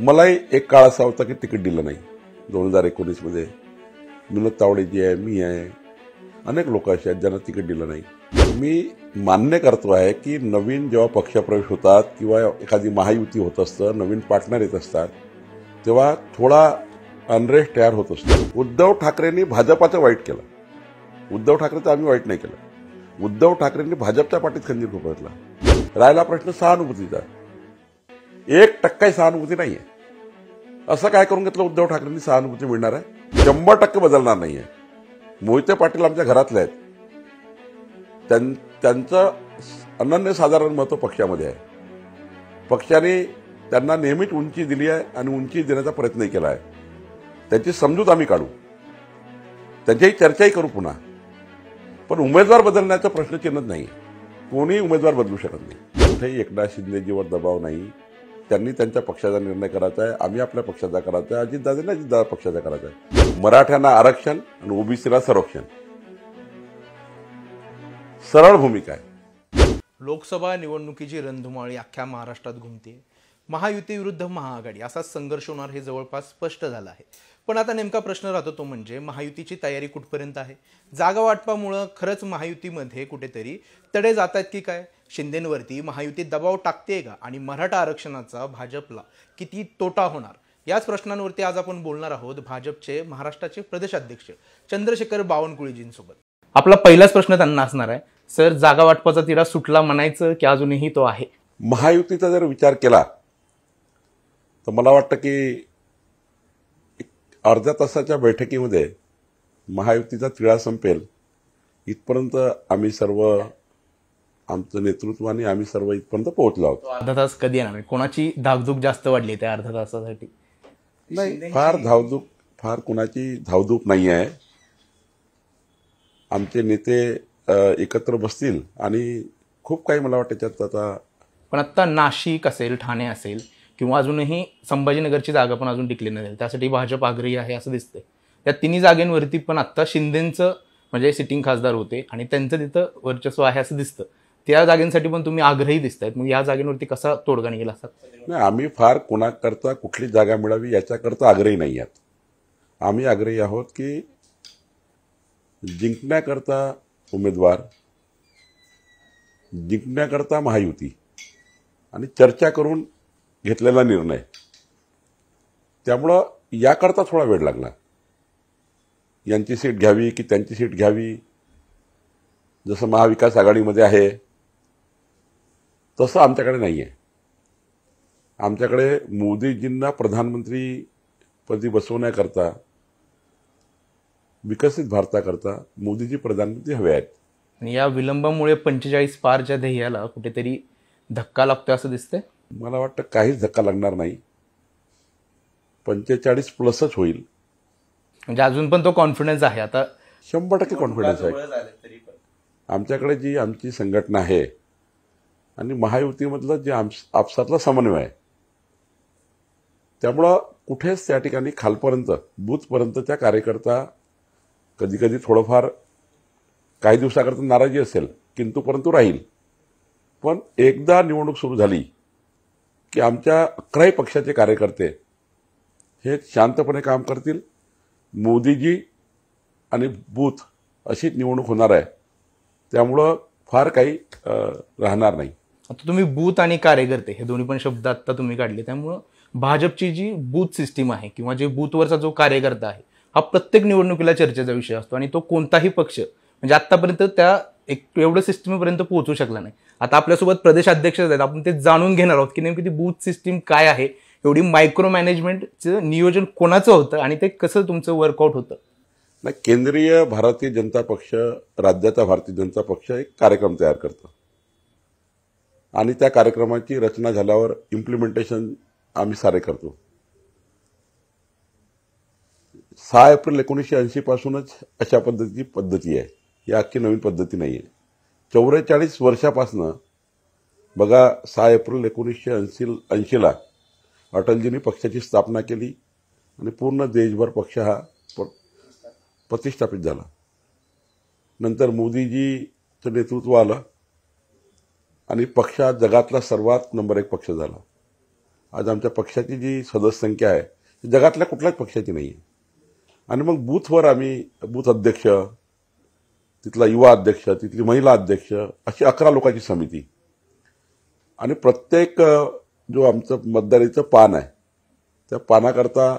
मलाही एक काळ असा होता की तिकीट दिलं नाही दोन हजार एकोणीसमध्ये विनोद तावडे जी आहे मी आहे अनेक लोक असे आहेत ज्यांना तिकीट दिलं नाही मी मान्य करतो आहे की नवीन जेव्हा पक्षप्रवेश होतात किंवा एखादी महायुती होत असतं नवीन पार्टनर येत असतात तेव्हा थोडा अनरेस्ट तयार होत असतो उद्धव ठाकरेंनी भाजपाचं वाईट केलं उद्धव ठाकरेचं आम्ही वाईट नाही केलं उद्धव ठाकरेंनी भाजपच्या पाठीत खंजीर खुपरला राहिला प्रश्न सहानुभूतीचा एक टक्काही सहानुभूती नाही आहे असं काय करून घेतलं उद्धव ठाकरेंनी सहानुभूती मिळणार आहे शंभर टक्के बदलणार नाहीये मोहिते पाटील आमच्या घरातले आहेत त्यां त्यांचं अनन्यसाधारण महत्त्व पक्षामध्ये आहे पक्षाने त्यांना नेहमीच उंची दिली आहे आणि उंची देण्याचा प्रयत्न केला आहे त्यांची समजूत आम्ही काढू त्यांच्याही चर्चाही करू पुन्हा पण उमेदवार बदलण्याचा प्रश्नचिन्हच नाही कोणी उमेदवार बदलू शकत नाही कुठेही एकनाथ शिंदेजीवर दबाव नाही त्यांनी त्यांच्या पक्षाचा निर्णय करायचा आहे आम्ही आपल्या पक्षाचा करायचा आहे अजितदादांना दादा पक्षाचा करायचा आहे मराठ्यांना आरक्षण आणि ओबीसीला संरक्षण सरळ भूमिका आहे लोकसभा निवडणुकीची रणधुमाळी अख्ख्या महाराष्ट्रात घुमते महायुती विरुद्ध महाआघाडी असा संघर्ष होणार हे जवळपास स्पष्ट झालं आहे पण आता नेमका प्रश्न राहतो तो म्हणजे महायुतीची तयारी कुठपर्यंत आहे जागा वाटपामुळं खरंच महायुतीमध्ये कुठेतरी तडे जात की काय शिंदेंवरती महायुती दबाव टाकते का आणि मराठा आरक्षणाचा भाजपला किती तोटा होणार याच प्रश्नांवरती आज आपण बोलणार आहोत भाजपचे महाराष्ट्राचे प्रदेशाध्यक्ष चंद्रशेखर बावनकुळेजींसोबत आपला पहिलाच प्रश्न त्यांना असणार आहे सर जागा वाटपाचा तिरा सुटला म्हणायचं की अजूनही तो आहे महायुतीचा जर विचार केला तर मला वाटतं की अर्ध्या तासाच्या बैठकीमध्ये महायुतीचा तिळा संपेल इथपर्यंत आम्ही सर्व आमचं नेतृत्वाने आम्ही सर्व इथपर्यंत पोहोचलो आहोत अर्धा तास कधी येणार म्हणजे कोणाची धावधूक जास्त वाढली त्या अर्धा तासासाठी नाही फार धावधूक फार कुणाची धावधूक नाही आहे आमचे नेते एकत्र बसतील आणि खूप काही मला वाटतं त्यात आता पण आता नाशिक असेल ठाणे असेल किंवा अजूनही संभाजीनगरची जागा पण अजून टिकली नाही त्यासाठी भाजप आग्रही आहे असं दिसतंय त्या तिन्ही जागेंवरती पण आत्ता शिंदेंचं म्हणजे सिटिंग खासदार होते आणि त्यांचं तिथं वर्चस्व आहे असं दिसतं त्या जागेसाठी पण तुम्ही आग्रही दिसतायत मग या जागेवरती कसा तोडगा निघेल असतात नाही आम्ही फार कोणाकरता कुठली जागा मिळावी याच्याकरता आग्रही नाही आहेत आम्ही आग्रही आहोत की जिंकण्याकरता उमेदवार जिंकण्याकरता महायुती आणि चर्चा करून घेतलेला निर्णय त्यामुळं याकरता थोडा वेळ लागला यांची सीट घ्यावी की त्यांची सीट घ्यावी जसं महाविकास आघाडीमध्ये आहे तसं आमच्याकडे नाही आहे आमच्याकडे मोदीजींना प्रधानमंत्री पदी बसवण्याकरता विकसित भारताकरता मोदीजी प्रधानमंत्री हवे आहेत या विलंबामुळे पंचेचाळीस पारच्या ध्येयाला कुठेतरी धक्का लागतो असं दिसतंय मला वाटतं काहीच धक्का लागणार नाही पंचेचाळीस प्लसच होईल म्हणजे अजून पण तो कॉन्फिडन्स आहे आता शंभर टक्के कॉन्फिडन्स आहे आमच्याकडे जी आमची संघटना आहे आणि महायुतीमधला जे आपसातला समन्वय आहे त्यामुळं कुठेच त्या ठिकाणी खालपर्यंत बूथपर्यंत त्या कार्यकर्ता कधी कधी थोडंफार काही दिवसाकरता नाराजी असेल किंतु परंतु राहील पण एकदा निवडणूक सुरू झाली की आमच्या अकराही पक्षाचे कार्यकर्ते हे शांतपणे काम करतील मोदीजी आणि बूथ अशी निवडणूक होणार आहे त्यामुळं फार काही राहणार नाही आता तुम्ही बूथ आणि कार्यकर्ते हे दोन्ही पण शब्द आता तुम्ही काढले त्यामुळं भाजपची जी बूथ सिस्टीम आहे किंवा जे बूथवरचा जो कार्यकर्ता आहे हा प्रत्येक निवडणुकीला चर्चेचा विषय असतो आणि तो कोणताही पक्ष म्हणजे आतापर्यंत त्या एक एवढं सिस्टीमपर्यंत पोहोचू शकला नाही आता आपल्यासोबत प्रदेश अध्यक्ष आहेत आपण ते जाणून घेणार आहोत की नेमकी ती बूथ सिस्टीम काय आहे एवढी मायक्रो मॅनेजमेंटचं नियोजन कोणाचं होतं आणि ते कसं तुमचं वर्कआउट होतं नाही केंद्रीय भारतीय जनता पक्ष राज्याचा भारतीय जनता पक्ष एक कार्यक्रम तयार करतो आणि त्या कार्यक्रमाची रचना झाल्यावर इम्प्लिमेंटेशन आम्ही सारे करतो सहा एप्रिल एकोणीसशे ऐंशीपासूनच अशा पद्धतीची पद्धती आहे ही अख्खी नवीन पद्धती नाही आहे चौवेचाळीस वर्षापासनं बघा सहा एप्रिल एकोणीसशे ऐंशी ऐंशीला अटलजींनी पक्षाची स्थापना केली आणि पूर्ण देशभर पक्ष हा प्रतिष्ठापित झाला नंतर मोदीजीचं नेतृत्व आलं आणि पक्ष हा जगातला सर्वात नंबर एक पक्ष झाला आज आमच्या पक्षाची जी सदस्य संख्या आहे ती जगातल्या कुठल्याच पक्षाची नाही आहे आणि मग बूथवर आम्ही बूथ अध्यक्ष तिथला युवा अध्यक्ष तिथली महिला अध्यक्ष अशी अकरा लोकांची समिती आणि प्रत्येक जो आमचं मतदारीचं पान आहे त्या पानाकरता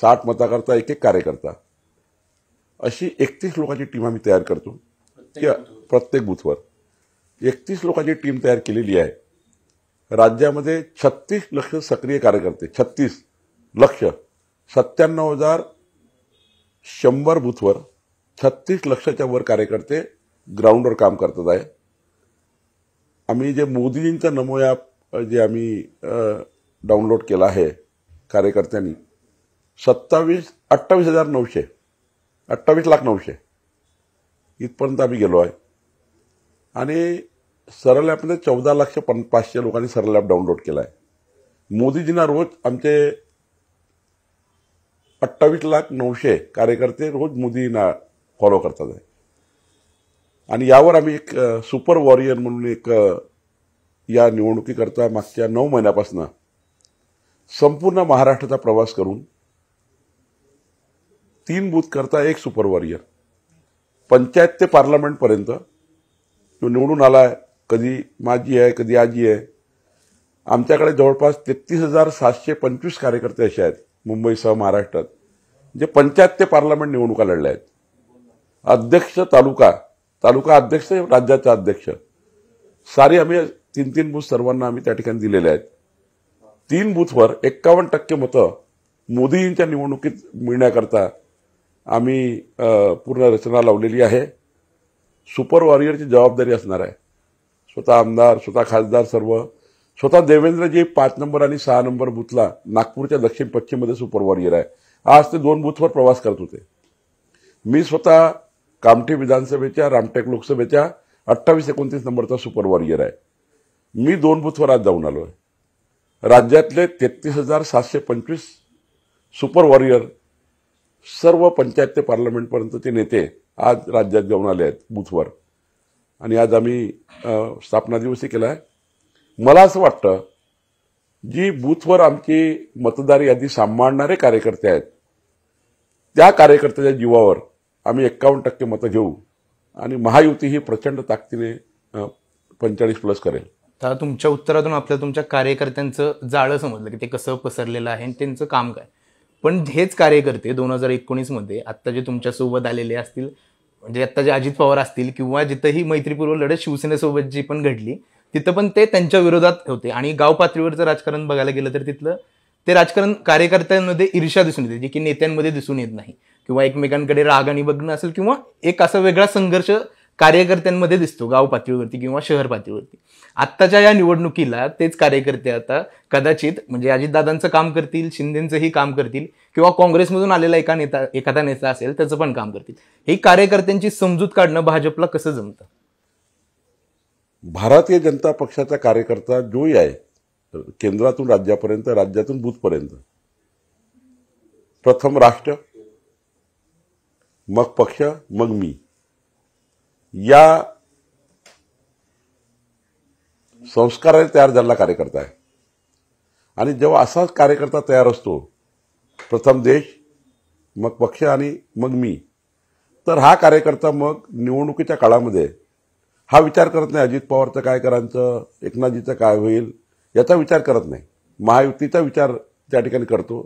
साठ मताकरता एक एक कार्यकर्ता अशी एकतीस लोकांची टीम आम्ही तयार करतो प्रत्येक बूथवर एकतीस लोकांची टीम तयार केलेली आहे राज्यामध्ये छत्तीस लक्ष सक्रिय कार्यकर्ते छत्तीस लक्ष सत्त्याण्णव हजार शंभर बूथवर छत्तीस लक्षाच्या वर कार्यकर्ते ग्राउंडवर काम करतात आहे आम्ही जे मोदीजींचा नमो ॲप जे आम्ही डाउनलोड केला आहे कार्यकर्त्यांनी सत्तावीस अठ्ठावीस हजार नऊशे अठ्ठावीस लाख नऊशे इथपर्यंत आम्ही गेलो आहे आणि सरल ॲपमध्ये चौदा लाख पन पाचशे लोकांनी सरल ॲप डाउनलोड केला आहे मोदीजींना रोज आमचे अठ्ठावीस लाख नऊशे कार्यकर्ते रोज मोदींना फॉलो करतात आहे आणि यावर आम्ही एक सुपर वॉरियर म्हणून एक या निवडणुकीकरता मागच्या नऊ महिन्यापासनं संपूर्ण महाराष्ट्राचा प्रवास करून तीन करता एक सुपर वॉरियर पंचायत ते पार्लमेंटपर्यंत जो निवडून आला आहे कधी माझी आहे कधी आजी आहे आमच्याकडे जवळपास तेहतीस हजार सातशे पंचवीस कार्यकर्ते असे आहेत मुंबईसह महाराष्ट्रात जे पंचायत ते पार्लमेंट निवडणुका लढल्या आहेत अध्यक्ष तालुका तालुका अध्यक्ष राज्याचा अध्यक्ष सारे आम्ही तीन तीन बूथ सर्वांना आम्ही त्या ठिकाणी दिलेले आहेत तीन बूथवर एक्कावन्न टक्के मतं मोदींच्या निवडणुकीत मिळण्याकरता आम्ही पूर्ण रचना लावलेली आहे सुपर वॉरियरची जबाबदारी असणार आहे स्वतः आमदार स्वतः खासदार सर्व स्वतः देवेंद्रजी पाच नंबर आणि सहा नंबर बूथला नागपूरच्या दक्षिण पश्चिममध्ये सुपर वॉरियर आहे आज ते दोन बूथवर प्रवास करत होते मी स्वतः कामठी विधानसभेच्या रामटेक लोकसभेच्या अठ्ठावीस एकोणतीस नंबरचा सुपर वॉरियर आहे मी दोन बूथवर आज जाऊन आलो आहे राज्यातले तेहतीस हजार सातशे पंचवीस सुपर वॉरियर सर्व पंचायत ते पार्लमेंटपर्यंतचे नेते आज राज्यात जाऊन आले आहेत बूथवर आणि आज आम्ही स्थापना दिवशी केला आहे मला असं वाटतं जी बूथवर आमची मतदार यादी सांभाळणारे कार्यकर्ते आहेत त्या कार्यकर्त्याच्या जीवावर आम्ही एक्कावन्न टक्के मतं घेऊ आणि महायुती ही प्रचंड ताकदीने पंचेचाळीस प्लस करेल तर तुमच्या उत्तरातून आपल्या तुमच्या कार्यकर्त्यांचं जाळं समजलं की ते कसं पसरलेलं आहे आणि त्यांचं काम काय पण हेच कार्यकर्ते दोन हजार एकोणीसमध्ये आत्ता जे तुमच्यासोबत आलेले असतील म्हणजे आत्ता जे अजित पवार असतील किंवा जिथंही मैत्रीपूर्व लढत शिवसेनेसोबत जी पण घडली तिथं पण ते त्यांच्या विरोधात होते आणि गाव पातळीवरचं राजकारण बघायला गेलं तर तिथलं ते राजकारण कार्यकर्त्यांमध्ये ईर्षा दिसून येते जे की नेत्यांमध्ये दिसून येत नाही किंवा एकमेकांकडे राग आणि बघणं असेल किंवा एक असा वेगळा संघर्ष कार्यकर्त्यांमध्ये दिसतो गाव पातळीवरती किंवा शहर पातळीवरती आत्ताच्या या निवडणुकीला तेच कार्यकर्ते आता कदाचित म्हणजे अजितदादांचं काम करतील शिंदेंचंही काम करतील किंवा काँग्रेसमधून आलेला एका नेता एखादा नेता असेल त्याचं पण काम करतील हे कार्यकर्त्यांची समजूत काढणं भाजपला कसं जमतं भारतीय जनता पक्षाचा कार्यकर्ता जोही आहे केंद्रातून राज्यापर्यंत राज्यातून बूथपर्यंत प्रथम राष्ट्र मग पक्ष मग मी या संस्काराने तयार झालेला कार्यकर्ता आहे आणि जेव्हा असाच कार्यकर्ता तयार असतो प्रथम देश मग पक्ष आणि मग मी तर हा कार्यकर्ता मग निवडणुकीच्या काळामध्ये हा विचार करत नाही अजित पवारचं काय करायचं एकनाथजीचं काय होईल याचा विचार करत नाही महायुतीचा विचार त्या ठिकाणी करतो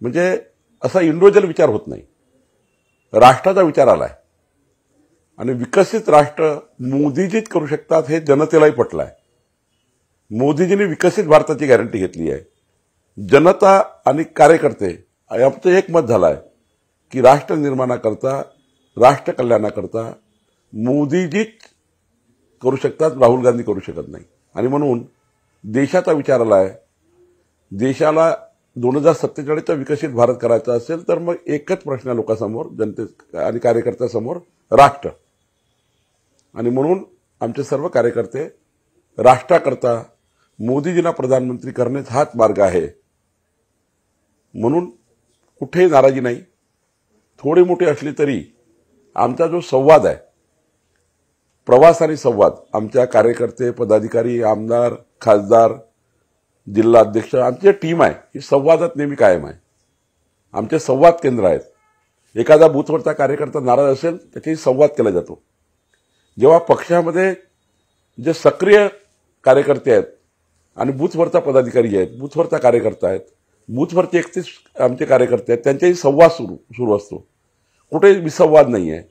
म्हणजे असा इंडिव्हिज्युअल विचार होत नाही राष्ट्राचा विचार आला आहे आणि विकसित राष्ट्र मोदीजीत करू शकतात हे जनतेलाही पटलं आहे मोदीजींनी विकसित भारताची गॅरंटी घेतली आहे जनता आणि कार्यकर्ते याचं एक मत झालं आहे की राष्ट्र निर्माणाकरता राष्ट्र कल्याणाकरता मोदीजीच करू शकतात राहुल गांधी करू शकत नाही आणि म्हणून देशाचा विचार आला आहे देशाला दोन हजार सत्तेचाळीसचा विकसित भारत करायचा असेल तर मग एकच प्रश्न लोकांसमोर जनते आणि कार्यकर्त्यासमोर राष्ट्र आणि म्हणून आमचे सर्व कार्यकर्ते राष्ट्राकरता मोदीजींना प्रधानमंत्री करण्याचा हाच मार्ग आहे म्हणून कुठेही नाराजी नाही थोडी मोठी असली तरी आमचा जो संवाद आहे प्रवास आणि संवाद आमच्या कार्यकर्ते पदाधिकारी आमदार खासदार जिल्हा अध्यक्ष आमची जी टीम आहे ही संवादात नेहमी कायम आहे आमचे संवाद केंद्र आहेत एखादा बूथवरचा कार्यकर्ता नाराज असेल त्याच्याशी संवाद केला जातो जेव्हा पक्षामध्ये जे सक्रिय कार्यकर्ते आहेत आणि बूथवरचा पदाधिकारी आहेत बूथवरचा कार्यकर्ता आहेत बूथवरचे एकतीस आमचे कार्यकर्ते आहेत त्यांच्याही संवाद सुरू सुरू असतो कुठेही विसंवाद नाही आहे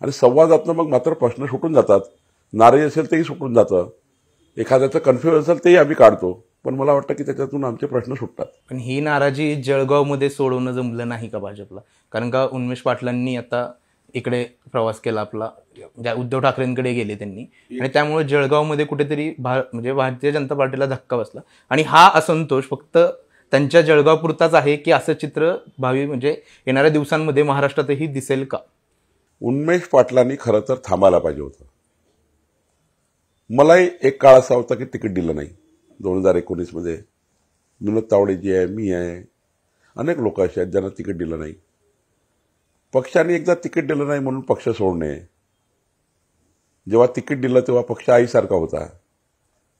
आणि संवादातनं मग मात्र प्रश्न सुटून जातात नाराजी असेल तेही सुटून जातं एखाद्याचं कन्फ्युजन असेल तेही आम्ही काढतो पण मला वाटतं की त्याच्यातून आमचे प्रश्न सुटतात पण ही नाराजी जळगावमध्ये सोडवणं जमलं नाही का भाजपला कारण का उन्मेश पाटलांनी आता इकडे प्रवास केला आपला ज्या उद्धव ठाकरेंकडे गेले त्यांनी आणि त्यामुळे जळगावमध्ये कुठेतरी भा म्हणजे भारतीय जनता पार्टीला धक्का बसला आणि हा असंतोष फक्त त्यांच्या जळगावपुरताच आहे की असं चित्र भावी म्हणजे येणाऱ्या दिवसांमध्ये महाराष्ट्रातही दिसेल का उन्मेष पाटलांनी खरं तर थांबायला पाहिजे होतं मलाही एक काळ असा होता की तिकीट दिलं नाही दोन हजार एकोणीसमध्ये विनोद तावडे जी आहे मी आहे अनेक लोक असे आहेत ज्यांना तिकीट दिलं नाही पक्षाने एकदा तिकीट दिलं नाही म्हणून पक्ष सोडणे जेव्हा तिकीट दिलं तेव्हा पक्ष आईसारखा होता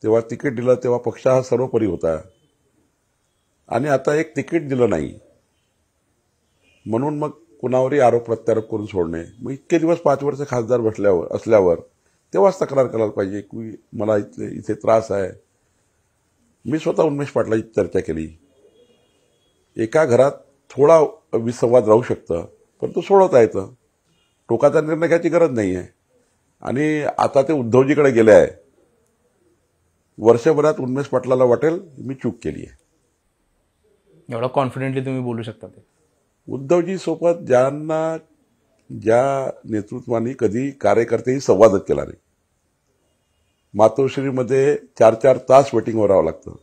तेव्हा तिकीट दिलं तेव्हा पक्ष हा सर्वपरी होता आणि आता एक तिकीट दिलं नाही म्हणून मग कुणावरही आरोप प्रत्यारोप करून सोडणे मग इतके दिवस पाच वर्ष खासदार बसल्यावर असल्यावर तेव्हाच तक्रार करायला पाहिजे की मला इथे इथे त्रास आहे मी स्वतः उन्मेष पाटलाची चर्चा केली एका घरात थोडा विसंवाद राहू शकतं पण तो आहे येतं टोकाचा निर्णय घ्यायची गरज नाही आहे आणि आता ते उद्धवजीकडे गेले आहे वर्षभरात उन्मेष पाटलाला वाटेल मी चूक केली आहे एवढा कॉन्फिडेंटली तुम्ही बोलू शकता ते उद्धवजी सोबत ज्यांना ज्या नेतृत्वाने कधी कार्यकर्तेही संवादच केला नाही मातोश्रीमध्ये चार चार तास वेटिंगवर राहावं लागतं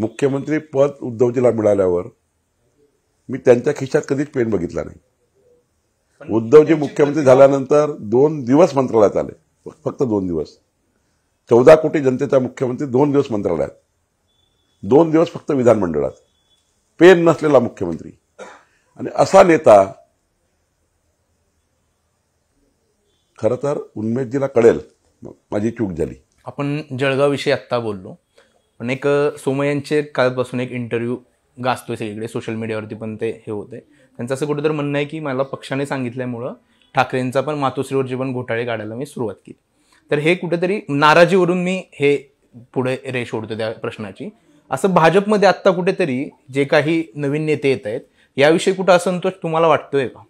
मुख्यमंत्री पद उद्धवजीला मिळाल्यावर मी त्यांच्या खिशात कधीच पेन बघितला नाही उद्धवजी मुख्यमंत्री झाल्यानंतर दोन दिवस मंत्रालयात आले फक्त दोन दिवस चौदा कोटी जनतेचा मुख्यमंत्री दोन दिवस मंत्रालयात दोन दिवस फक्त विधानमंडळात पेन नसलेला मुख्यमंत्री आणि असा नेता खर तर उन्मेदजीला कळेल माझी चूक झाली आपण जळगावविषयी आत्ता बोललो पण एक सोमयांचे कालपासून एक इंटरव्ह्यू गाजतोय सगळीकडे सोशल मीडियावरती पण ते हे होते त्यांचं असं कुठेतरी म्हणणं आहे की मला पक्षाने सांगितल्यामुळं ठाकरेंचा पण मातोश्रीवरची पण घोटाळे काढायला मी सुरुवात केली तर हे कुठेतरी नाराजीवरून मी हे पुढे रेष ओढतो त्या प्रश्नाची असं भाजपमध्ये आत्ता कुठेतरी जे काही नवीन नेते येत आहेत याविषयी कुठं असंतोष तुम्हाला वाटतोय का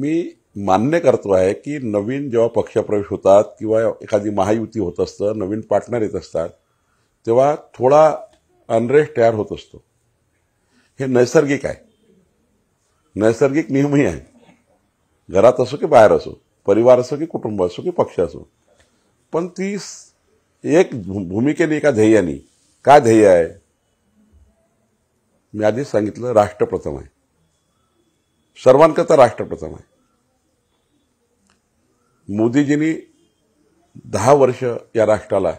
मी मान्य करतो आहे की नवीन जेव्हा पक्षप्रवेश होतात किंवा एखादी महायुती होत असतं नवीन पार्टनर येत असतात तेव्हा थोडा अनरेस्ट तयार होत असतो हे नैसर्गिक आहे नैसर्गिक नियमही आहे घरात असो की बाहेर असो परिवार असो की कुटुंब असो की पक्ष असो पण ती एक भूमिकेने एका ध्येयाने काय ध्येय आहे मी आधीच सांगितलं राष्ट्रप्रथम आहे सर्वांकरता राष्ट्रप्रथम आहे मोदीजींनी दहा वर्ष या राष्ट्राला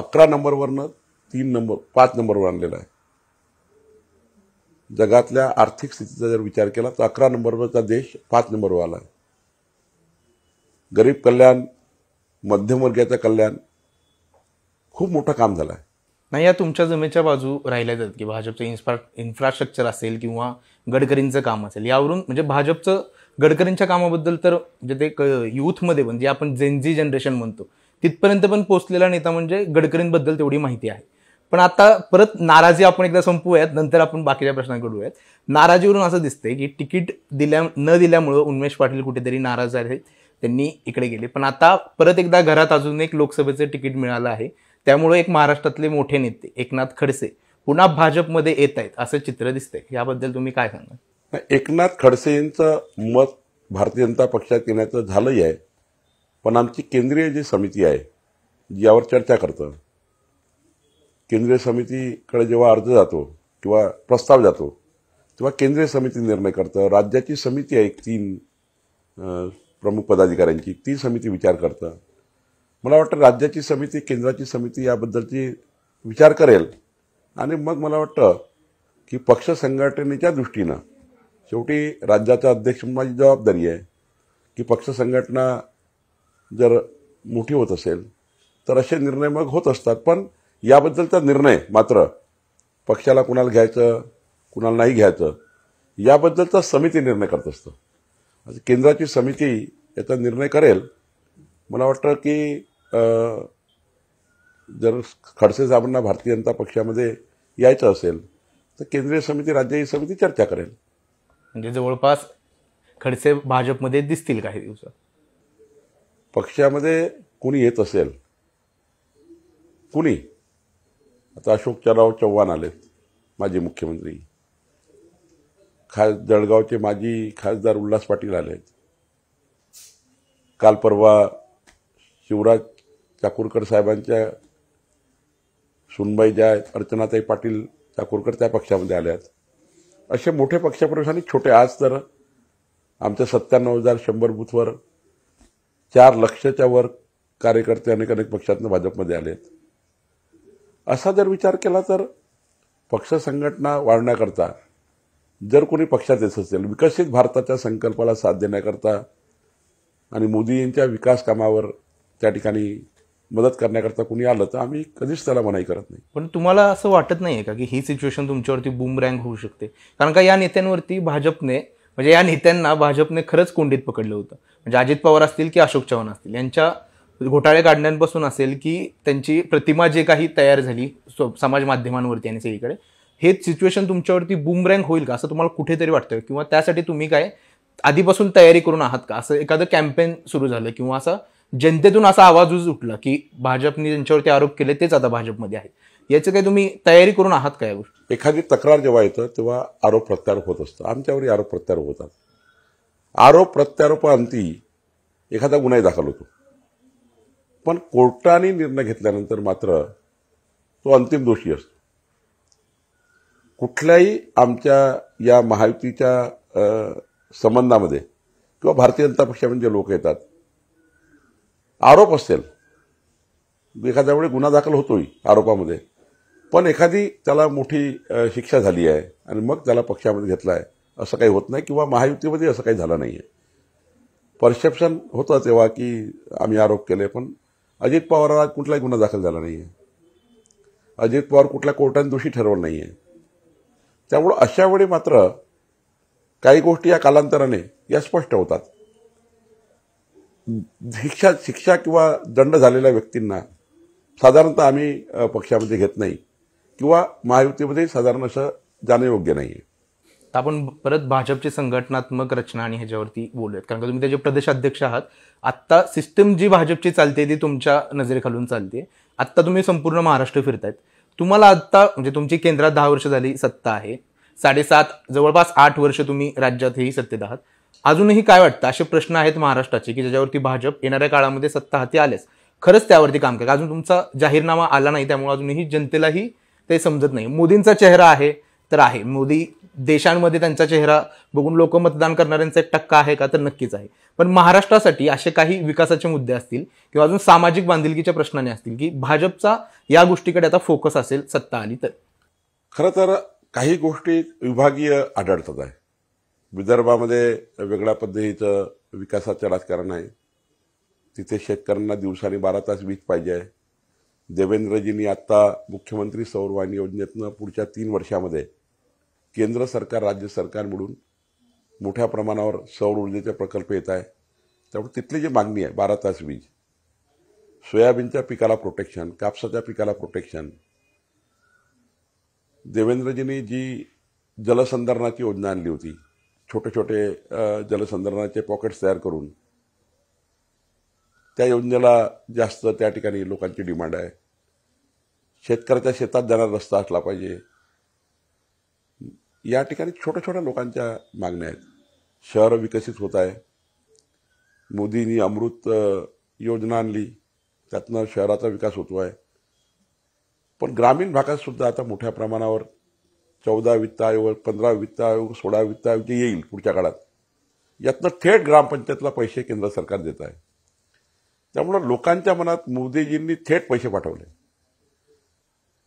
अकरा नंबरवरनं तीन नंबर पाच नंबरवर आणलेला आहे जगातल्या आर्थिक स्थितीचा जर विचार केला तर अकरा नंबरवरचा देश पाच नंबरवर आला आहे गरीब कल्याण मध्यमवर्गीयाचं कल्याण खूप मोठं काम झालं आहे नाही या तुमच्या जमेच्या बाजू राहिल्या जात की भाजपचं इन्फ्रा इन्फ्रास्ट्रक्चर असेल किंवा गडकरींचं काम असेल यावरून म्हणजे भाजपचं गडकरींच्या कामाबद्दल तर म्हणजे ते यूथमध्ये पण जे आपण जेनझी जनरेशन म्हणतो तिथपर्यंत पण पोचलेला नेता म्हणजे गडकरींबद्दल तेवढी माहिती आहे पण आता परत नाराजी आपण एकदा संपूयात नंतर आपण बाकीच्या प्रश्नांकडे वळूयात नाराजीवरून असं दिसतंय की तिकीट दिल्या न दिल्यामुळं उन्मेश पाटील कुठेतरी नाराज आहेत त्यांनी इकडे गेले पण आता परत एकदा घरात अजून एक लोकसभेचं तिकीट मिळालं आहे त्यामुळे एक महाराष्ट्रातले मोठे नेते एकनाथ खडसे पुन्हा भाजपमध्ये येत आहेत असं चित्र दिसतंय याबद्दल तुम्ही काय सांगा एकनाथ खडसे यांचं मत भारतीय जनता पक्षात येण्याचं झालंही आहे पण आमची केंद्रीय जी समिती आहे ज्यावर चर्चा करतं केंद्रीय समितीकडे जेव्हा अर्ज जातो किंवा प्रस्ताव जातो तेव्हा केंद्रीय समिती निर्णय करतं राज्याची समिती आहे एक तीन प्रमुख पदाधिकाऱ्यांची ती समिती विचार करतं मला वाटतं राज्याची समिती केंद्राची समिती याबद्दलची विचार करेल आणि मग मला वाटतं की पक्ष संघटनेच्या दृष्टीनं शेवटी राज्याचा अध्यक्ष माझी जबाबदारी आहे की पक्ष संघटना जर मोठी होत असेल तर असे निर्णय मग होत असतात पण याबद्दलचा निर्णय मात्र पक्षाला कुणाला घ्यायचं कुणाला नाही घ्यायचं याबद्दलचा समिती निर्णय करत असतं केंद्राची समिती याचा निर्णय करेल मला वाटतं की जर खडसे साहेबांना भारतीय जनता पक्षामध्ये यायचं असेल तर केंद्रीय समिती राज्य समिती चर्चा करेल म्हणजे जवळपास खडसे भाजपमध्ये दिसतील काही दिवसात पक्षामध्ये कोणी येत असेल कुणी आता अशोक चराव चव्हाण आलेत माजी मुख्यमंत्री खास जळगावचे माजी खासदार उल्हास पाटील आलेत काल परवा शिवराज चाकूरकर साहेबांच्या सुनबाई ज्या अर्चनाताई पाटील चाकूरकर त्या पक्षामध्ये आल्यात असे मोठे आणि छोटे आज तर आमच्या सत्त्याण्णव हजार शंभर बूथवर चार लक्षाच्या वर कार्यकर्ते अनेक अनेक पक्षातून भाजपमध्ये आले आहेत असा जर विचार केला तर पक्ष संघटना वाढण्याकरता जर कोणी पक्षात येत असेल विकसित भारताच्या संकल्पाला साथ देण्याकरता आणि मोदी यांच्या विकास कामावर त्या ठिकाणी मदत करण्याकरता कोणी आलं तर आम्ही कधीच त्याला मनाई करत नाही पण तुम्हाला असं वाटत नाही का की ही सिच्युएशन तुमच्यावरती रँग होऊ शकते कारण का या नेत्यांवरती भाजपने म्हणजे या नेत्यांना भाजपने खरंच कोंडीत पकडलं होतं म्हणजे अजित पवार असतील की अशोक चव्हाण असतील यांच्या घोटाळे काढण्यापासून असेल की त्यांची प्रतिमा जे काही तयार झाली समाज माध्यमांवरती आणि सगळीकडे हे सिच्युएशन तुमच्यावरती रँक होईल का असं तुम्हाला कुठेतरी वाटतं किंवा त्यासाठी तुम्ही काय आधीपासून तयारी करून आहात का असं एखादं कॅम्पेन सुरू झालं किंवा असं जनतेतून असा आवाज उठला की भाजपने ज्यांच्यावरती आरोप केले तेच आता भाजपमध्ये आहे याचं काही तुम्ही तयारी करून आहात का या गोष्टी एखादी तक्रार जेव्हा येतं तेव्हा आरोप प्रत्यारोप होत असतो आमच्यावरही आरोप प्रत्यारोप होतात आरोप प्रत्यारोपाअंती एखादा गुन्हा दाखल होतो पण कोर्टाने निर्णय घेतल्यानंतर मात्र तो अंतिम दोषी असतो कुठल्याही आमच्या या महायुतीच्या संबंधामध्ये किंवा भारतीय जनता पक्षामध्ये जे लोक येतात आरोप असेल एखाद्या वेळी गुन्हा दाखल होतोय आरोपामध्ये पण एखादी त्याला मोठी शिक्षा झाली आहे आणि मग त्याला पक्षामध्ये घेतला आहे असं काही होत नाही किंवा महायुतीमध्ये असं काही झालं नाही आहे परसेप्शन होतं तेव्हा की आम्ही आरोप केले पण अजित आज कुठलाही गुन्हा दाखल झाला नाही आहे अजित पवार कुठल्या कोर्टाने दोषी ठरवलं नाही आहे त्यामुळं अशा वेळी मात्र काही गोष्टी या कालांतराने या स्पष्ट होतात शिक्षा शिक्षा किंवा दंड झालेल्या व्यक्तींना साधारणतः आम्ही पक्षामध्ये घेत नाही किंवा महायुतीमध्ये साधारण असं जाणं योग्य नाही आहे तर आपण परत भाजपची संघटनात्मक रचना आणि ह्याच्यावरती बोलूयात कारण का तुम्ही त्याचे प्रदेशाध्यक्ष आहात आत्ता सिस्टम जी भाजपची चालते ती तुमच्या नजरेखालून चालते आत्ता तुम्ही संपूर्ण महाराष्ट्र फिरतायत तुम्हाला आत्ता म्हणजे तुमची केंद्रात दहा वर्ष झाली सत्ता आहे साडेसात जवळपास आठ वर्ष तुम्ही राज्यात हेही सत्तेत आहात अजूनही काय वाटतं असे प्रश्न आहेत महाराष्ट्राचे की ज्याच्यावरती भाजप येणाऱ्या काळामध्ये सत्ता हाती आल्यास खरंच त्यावरती काम करा अजून तुमचा जाहीरनामा आला नाही त्यामुळे अजूनही जनतेलाही ते समजत नाही मोदींचा चेहरा आहे तर आहे मोदी देशांमध्ये त्यांचा चेहरा बघून लोक मतदान करणाऱ्यांचा एक टक्का आहे का तर नक्कीच आहे पण महाराष्ट्रासाठी असे काही विकासाचे मुद्दे असतील किंवा अजून सामाजिक बांधिलकीच्या प्रश्नाने असतील की भाजपचा या गोष्टीकडे आता फोकस असेल सत्ता आली तर खरं तर काही गोष्टी विभागीय आढळतात आहे विदर्भामध्ये वेगळ्या पद्धतीचं विकासाचं राजकारण आहे तिथे शेतकऱ्यांना दिवसाने बारा तास वीज पाहिजे आहे देवेंद्रजींनी आत्ता मुख्यमंत्री सौरवाणी योजनेतनं पुढच्या तीन वर्षामध्ये केंद्र सरकार राज्य सरकार मिळून मोठ्या प्रमाणावर सौर ऊर्जेचे प्रकल्प येत आहे त्यामुळे तिथली जी मागणी आहे बारा तास वीज सोयाबीनच्या पिकाला प्रोटेक्शन कापसाच्या पिकाला प्रोटेक्शन देवेंद्रजींनी जी जलसंधारणाची योजना आणली होती छोटे छोटे जलसंधारणाचे पॉकेट्स तयार करून त्या योजनेला जास्त त्या ठिकाणी लोकांची डिमांड आहे शेतकऱ्याच्या शेतात जाणारा रस्ता असला पाहिजे या ठिकाणी छोट्या छोट्या लोकांच्या मागण्या आहेत शहर विकसित होत आहे मोदींनी अमृत योजना आणली त्यातनं शहराचा विकास होतो आहे पण ग्रामीण भागात सुद्धा आता मोठ्या प्रमाणावर चौदा वित्त आयोग पंधरा वित्त आयोग सोळा वित्त आयोग जे येईल पुढच्या काळात यातनं थेट ग्रामपंचायतला पैसे केंद्र सरकार देत आहे त्यामुळं लोकांच्या मनात मोदीजींनी थेट पैसे पाठवले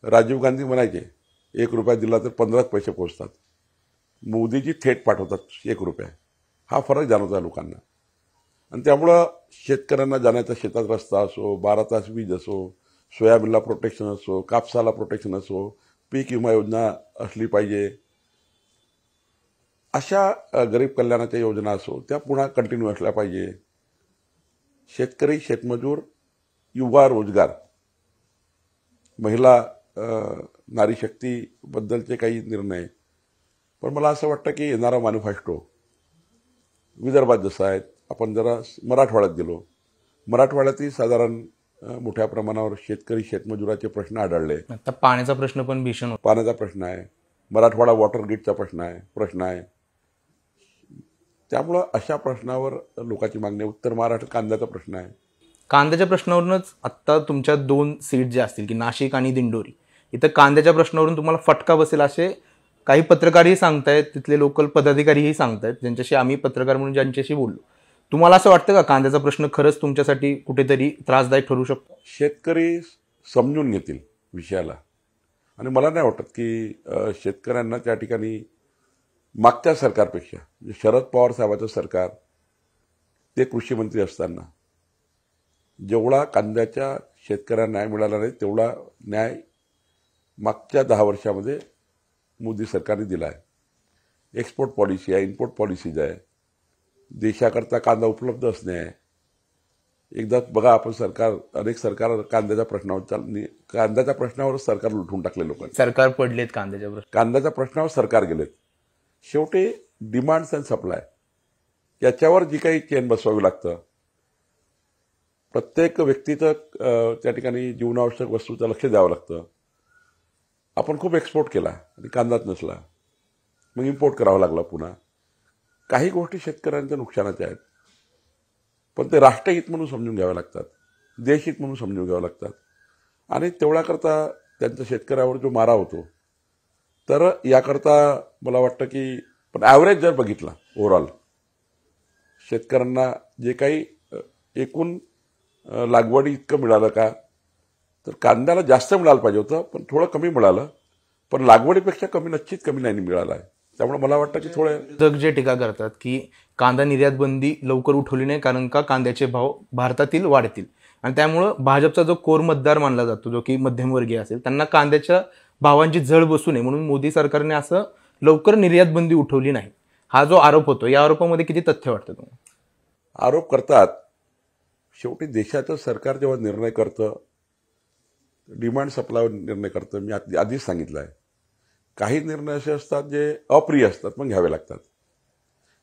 राजीव गांधी म्हणायचे एक रुपया दिला तर पंधराच पैसे पोचतात मोदीजी थेट पाठवतात एक रुपया हा फरक जाणवतो लोकांना आणि त्यामुळं शेतकऱ्यांना जाण्याचा शेतात रस्ता असो बारा तास वीज असो सोयाबीनला प्रोटेक्शन असो कापसाला प्रोटेक्शन असो पीक विमा योजना असली पाहिजे अशा गरीब कल्याणाच्या योजना असो त्या पुन्हा कंटिन्यू असल्या पाहिजे शेतकरी शेतमजूर युवा रोजगार महिला नारी शक्तीबद्दलचे काही निर्णय पण मला असं वाटतं की येणारा मॅनिफेस्टो विदर्भात जसं आहेत आपण जरा मराठवाड्यात गेलो मराठवाड्यातही साधारण मोठ्या प्रमाणावर शेतकरी शेतमजुराचे प्रश्न आढळले आता पाण्याचा प्रश्न पण भीषण पाण्याचा प्रश्न आहे मराठवाडा वॉटर गेटचा प्रश्न आहे प्रश्न आहे त्यामुळं अशा प्रश्नावर लोकांची मागणी उत्तर महाराष्ट्र कांद्याचा प्रश्न आहे कांद्याच्या प्रश्नावरूनच आत्ता तुमच्या दोन सीट ज्या असतील की नाशिक आणि दिंडोरी इथं कांद्याच्या प्रश्नावरून तुम्हाला फटका बसेल असे काही पत्रकारही सांगतायत तिथले लोकल पदाधिकारीही सांगतायत ज्यांच्याशी आम्ही पत्रकार म्हणून ज्यांच्याशी बोललो तुम्हाला असं वाटतं का कांद्याचा प्रश्न खरंच तुमच्यासाठी कुठेतरी त्रासदायक ठरू शकतो शेतकरी समजून घेतील विषयाला आणि मला नाही वाटत की शेतकऱ्यांना त्या ठिकाणी मागच्या सरकारपेक्षा म्हणजे शरद पवार साहेबांचं सरकार ते कृषी मंत्री असताना जेवढा कांद्याच्या शेतकऱ्यांना न्याय मिळाला नाही तेवढा न्याय मागच्या दहा वर्षामध्ये मोदी सरकारने दिला आहे एक्सपोर्ट पॉलिसी आहे इम्पोर्ट पॉलिसीज आहे देशाकरता कांदा उपलब्ध असणे आहे एकदा बघा आपण सरकार अनेक सरकार कांद्याच्या प्रश्नावर कांद्याच्या प्रश्नावर सरकार लुटून टाकले लोक सरकार पडलेत कांद्याच्या प्रश्न कांद्याच्या प्रश्नावर सरकार गेलेत शेवटी डिमांड्स अँड सप्लाय याच्यावर जी काही चेन बसवावी लागतं प्रत्येक व्यक्तीचं त्या ठिकाणी जीवनावश्यक वस्तूचं लक्ष द्यावं लागतं आपण खूप एक्सपोर्ट केला आणि कांदाच नसला मग इम्पोर्ट करावा लागला पुन्हा काही गोष्टी शेतकऱ्यांच्या नुकसानाच्या आहेत पण ते राष्ट्रहित म्हणून समजून घ्यावे लागतात देशहित म्हणून समजून घ्यावं लागतात आणि तेवढ्याकरता त्यांचा शेतकऱ्यावर जो मारा होतो तर याकरता मला वाटतं की पण ॲव्हरेज जर बघितला ओव्हरऑल शेतकऱ्यांना जे काही एकूण लागवडी इतकं मिळालं का तर कांद्याला जास्त मिळालं पाहिजे होतं पण थोडं कमी मिळालं पण लागवडीपेक्षा कमी नक्कीच कमी नाही मिळालं आहे त्यामुळे मला वाटतं की थोडे जग जे टीका करतात की कांदा निर्यात बंदी लवकर उठवली नाही कारण का कांद्याचे भाव भारतातील वाढतील आणि त्यामुळं भाजपचा जो कोर मतदार मानला जातो जो की मध्यमवर्गीय असेल त्यांना कांद्याच्या भावांची झळ बसू नये म्हणून मोदी सरकारने असं लवकर निर्यात बंदी उठवली नाही हा जो आरोप होतो या आरोपामध्ये किती तथ्य वाटतं तुम्हाला आरोप करतात शेवटी देशाचं सरकार जेव्हा निर्णय करतं डिमांड सप्लाय निर्णय करतो मी आधी आधीच सांगितलं आहे काही निर्णय असे असतात जे अप्रिय असतात पण घ्यावे लागतात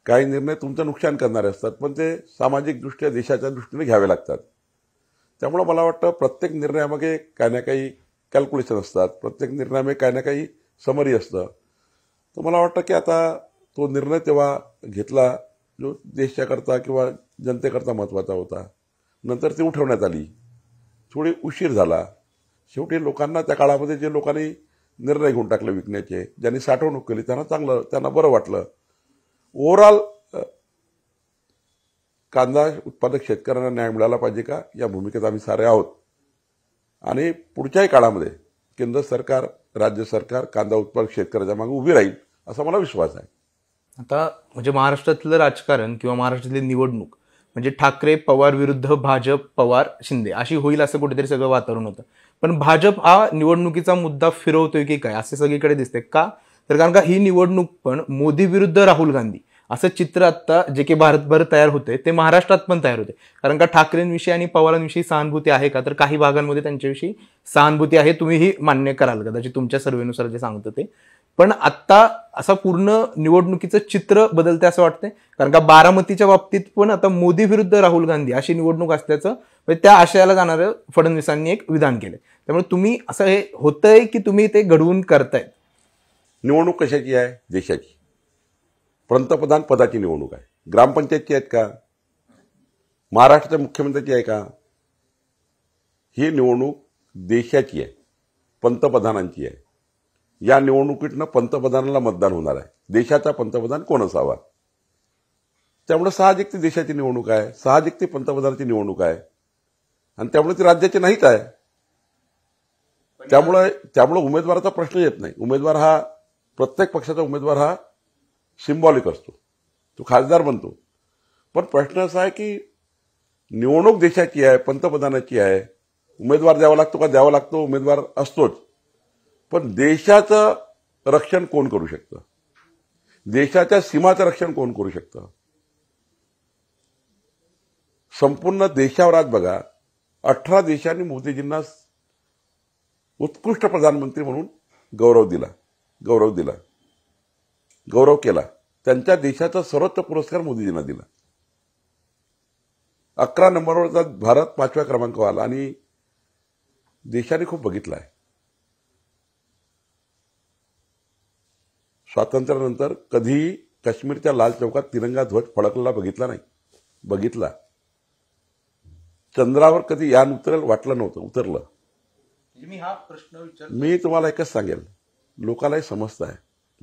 काही निर्णय तुमचं नुकसान करणारे असतात पण ते सामाजिकदृष्ट्या देशाच्या दृष्टीने घ्यावे लागतात त्यामुळं मला वाटतं प्रत्येक निर्णयामागे काही ना काही कॅल्क्युलेशन असतात प्रत्येक निर्णयामध्ये काही ना काही समरी असतं तर मला वाटतं की आता तो निर्णय तेव्हा घेतला जो देशाकरता किंवा जनतेकरता महत्त्वाचा होता नंतर ती उठवण्यात आली थोडी उशीर झाला शेवटी लोकांना त्या काळामध्ये जे लोकांनी निर्णय घेऊन टाकले विकण्याचे ज्यांनी साठवणूक केली त्यांना चांगलं त्यांना बरं वाटलं ओव्हरऑल कांदा उत्पादक शेतकऱ्यांना न्याय मिळाला पाहिजे का या भूमिकेत आम्ही सारे आहोत आणि पुढच्याही काळामध्ये केंद्र सरकार राज्य सरकार कांदा उत्पादक शेतकऱ्याच्या मागे उभी राहील असा मला विश्वास आहे आता म्हणजे महाराष्ट्रातलं राजकारण किंवा महाराष्ट्रातली निवडणूक म्हणजे ठाकरे पवार विरुद्ध भाजप पवार शिंदे अशी होईल असं कुठेतरी सगळं वातावरण होतं पण भाजप हा निवडणुकीचा मुद्दा फिरवतोय की काय असे सगळीकडे दिसते का तर कारण का ही निवडणूक पण मोदी विरुद्ध राहुल गांधी असं चित्र आता जे की भारतभर तयार होते ते महाराष्ट्रात पण तयार होते कारण का ठाकरेंविषयी आणि पवारांविषयी सहानुभूती आहे का तर काही भागांमध्ये त्यांच्याविषयी सहानुभूती आहे तुम्ही ही मान्य कराल कदाचित तुमच्या सर्वेनुसार जे सांगतं ते पण आत्ता असं पूर्ण निवडणुकीचं चित्र बदलते असं वाटतंय कारण का बारामतीच्या बाबतीत पण आता मोदी विरुद्ध राहुल गांधी अशी निवडणूक असल्याचं म्हणजे त्या आशयाला जाणारं फडणवीसांनी एक विधान केलं त्यामुळे तुम्ही असं हे होतंय की तुम्ही ते घडवून करताय निवडणूक कशाची आहे देशाची पंतप्रधान पदाची निवडणूक आहे ग्रामपंचायतची आहेत का महाराष्ट्राच्या मुख्यमंत्र्याची आहे का ही निवडणूक देशाची आहे पंतप्रधानांची आहे या निवडणुकीतनं पंतप्रधानाला मतदान होणार आहे देशाचा पंतप्रधान कोण असावा त्यामुळे साहजिक ती देशाची निवडणूक आहे साहजिक ती पंतप्रधानाची निवडणूक आहे आणि त्यामुळे ती राज्याची नाहीच आहे त्यामुळे त्यामुळे उमेदवाराचा प्रश्न येत नाही उमेदवार हा प्रत्येक पक्षाचा उमेदवार हा सिम्बॉलिक असतो तो खासदार बनतो पण प्रश्न असा आहे की निवडणूक देशाची आहे पंतप्रधानाची आहे उमेदवार द्यावा लागतो का द्यावा लागतो उमेदवार असतोच पण देशाचं रक्षण कोण करू शकतं देशाच्या सीमाचं रक्षण कोण करू शकतं संपूर्ण देशावर आज बघा अठरा देशांनी मोदीजींना उत्कृष्ट प्रधानमंत्री म्हणून गौरव दिला गौरव दिला गौरव केला त्यांच्या देशाचा सर्वोच्च पुरस्कार मोदीजींना दिला अकरा नंबरवरचा भारत पाचव्या क्रमांकावर आला आणि देशाने खूप बघितला आहे स्वातंत्र्यानंतर कधी काश्मीरच्या लाल चौकात तिरंगा ध्वज फडकलेला बघितला नाही बघितला चंद्रावर कधी यान उतरेल वाटलं नव्हतं उतरलं मी हा प्रश्न विचार मी तुम्हाला एकच सांगेल लोकालाही समजत आहे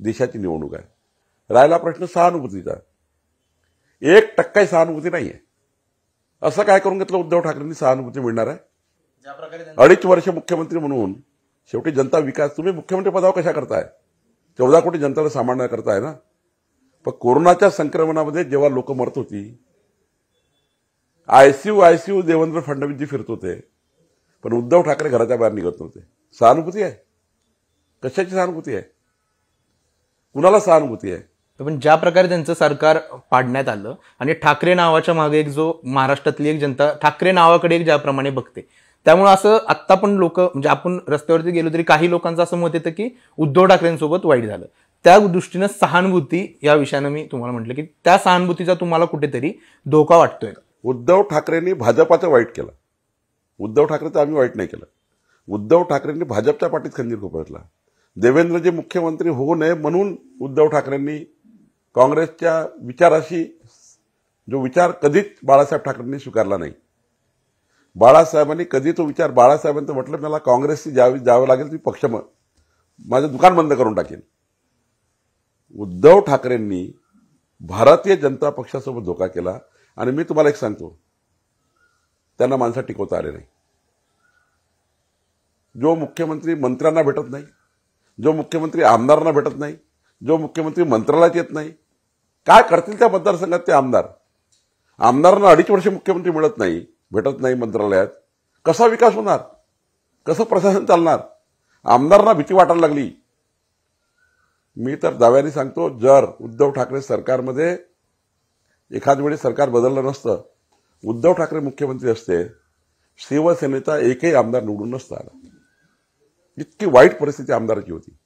देशाची निवडणूक आहे राहिला प्रश्न सहानुभूतीचा एक टक्काही सहानुभूती नाही आहे असं काय करून घेतलं उद्धव ठाकरेंनी सहानुभूती मिळणार आहे अडीच वर्ष मुख्यमंत्री म्हणून शेवटी जनता विकास तुम्ही मुख्यमंत्री पदावर कशा करताय चौदा कोटी जनताला सामान्य करता आहे ना पण कोरोनाच्या संक्रमणामध्ये जेव्हा लोक मरत होती आयसीयू आयसीयू देवेंद्र जी फिरत होते पण उद्धव ठाकरे घराच्या बाहेर निघत नव्हते सहानुभूती आहे कशाची सहानुभूती आहे कुणाला सहानुभूती आहे पण ज्या प्रकारे त्यांचं सरकार पाडण्यात आलं आणि ठाकरे नावाच्या मागे एक जो महाराष्ट्रातली एक जनता ठाकरे नावाकडे एक ज्याप्रमाणे बघते त्यामुळे असं आत्ता पण लोक म्हणजे आपण रस्त्यावरती गेलो तरी काही लोकांचं असं मत येतं की उद्धव ठाकरेंसोबत वाईट झालं त्या दृष्टीनं सहानुभूती या विषयानं मी तुम्हाला म्हटलं की त्या सहानुभूतीचा तुम्हाला कुठेतरी धोका वाटतोय उद्धव ठाकरेंनी भाजपाचं वाईट केलं उद्धव ठाकरेचं आम्ही वाईट नाही केलं उद्धव ठाकरेंनी भाजपच्या पाठीत खंजीर खुपसला देवेंद्रजी मुख्यमंत्री होऊ नये म्हणून उद्धव ठाकरेंनी काँग्रेसच्या विचाराशी जो विचार कधीच बाळासाहेब ठाकरेंनी स्वीकारला नाही बाळासाहेबांनी कधी तो विचार बाळासाहेबांचं म्हटलं मला काँग्रेसची जावी जावं लागेल तुम्ही पक्ष मग माझं दुकान बंद करून टाकेन उद्धव ठाकरेंनी भारतीय जनता पक्षासोबत धोका केला आणि मी तुम्हाला एक सांगतो त्यांना माणसं टिकवता आले नाही जो मुख्यमंत्री मंत्र्यांना भेटत नाही जो मुख्यमंत्री आमदारांना भेटत नाही जो मुख्यमंत्री मंत्रालयात येत नाही काय करतील त्या मतदारसंघात ते आमदार आमदारांना अडीच वर्ष मुख्यमंत्री मिळत नाही भेटत नाही मंत्रालयात कसा विकास होणार कसं प्रशासन चालणार आमदारांना भीती वाटायला लागली मी तर दाव्याने सांगतो जर उद्धव ठाकरे सरकारमध्ये एखाद वेळी सरकार बदललं नसतं उद्धव ठाकरे मुख्यमंत्री असते शिवसेनेचा एकही आमदार निवडून नसता आला इतकी वाईट परिस्थिती आमदाराची होती